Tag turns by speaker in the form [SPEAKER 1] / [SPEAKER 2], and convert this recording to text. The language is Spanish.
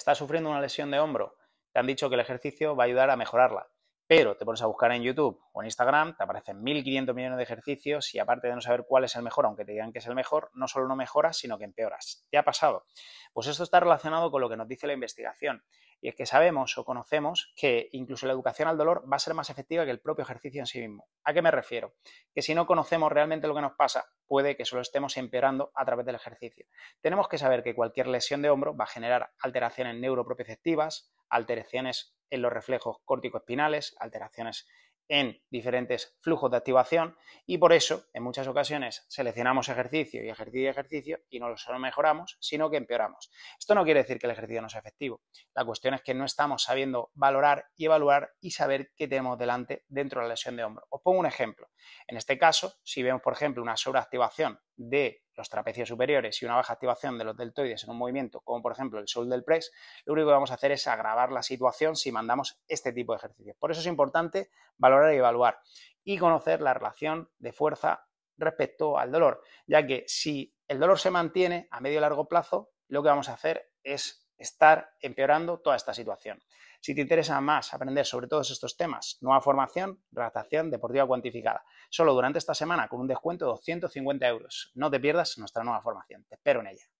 [SPEAKER 1] Está sufriendo una lesión de hombro? Te han dicho que el ejercicio va a ayudar a mejorarla pero te pones a buscar en YouTube o en Instagram, te aparecen 1.500 millones de ejercicios y aparte de no saber cuál es el mejor, aunque te digan que es el mejor, no solo no mejoras, sino que empeoras. ¿Qué ha pasado? Pues esto está relacionado con lo que nos dice la investigación. Y es que sabemos o conocemos que incluso la educación al dolor va a ser más efectiva que el propio ejercicio en sí mismo. ¿A qué me refiero? Que si no conocemos realmente lo que nos pasa, puede que solo estemos empeorando a través del ejercicio. Tenemos que saber que cualquier lesión de hombro va a generar alteraciones neuroprotectivas, alteraciones en los reflejos córtico-espinales, alteraciones en diferentes flujos de activación y por eso en muchas ocasiones seleccionamos ejercicio y ejercicio y ejercicio y no solo mejoramos, sino que empeoramos. Esto no quiere decir que el ejercicio no sea efectivo. La cuestión es que no estamos sabiendo valorar y evaluar y saber qué tenemos delante dentro de la lesión de hombro. Os pongo un ejemplo. En este caso, si vemos, por ejemplo, una sobreactivación de los trapecios superiores y una baja activación de los deltoides en un movimiento, como por ejemplo el del press, lo único que vamos a hacer es agravar la situación si mandamos este tipo de ejercicios. Por eso es importante valorar y evaluar y conocer la relación de fuerza respecto al dolor, ya que si el dolor se mantiene a medio y largo plazo, lo que vamos a hacer es estar empeorando toda esta situación. Si te interesa más aprender sobre todos estos temas, nueva formación, redactación deportiva cuantificada, solo durante esta semana con un descuento de 250 euros. No te pierdas nuestra nueva formación. Te espero en ella.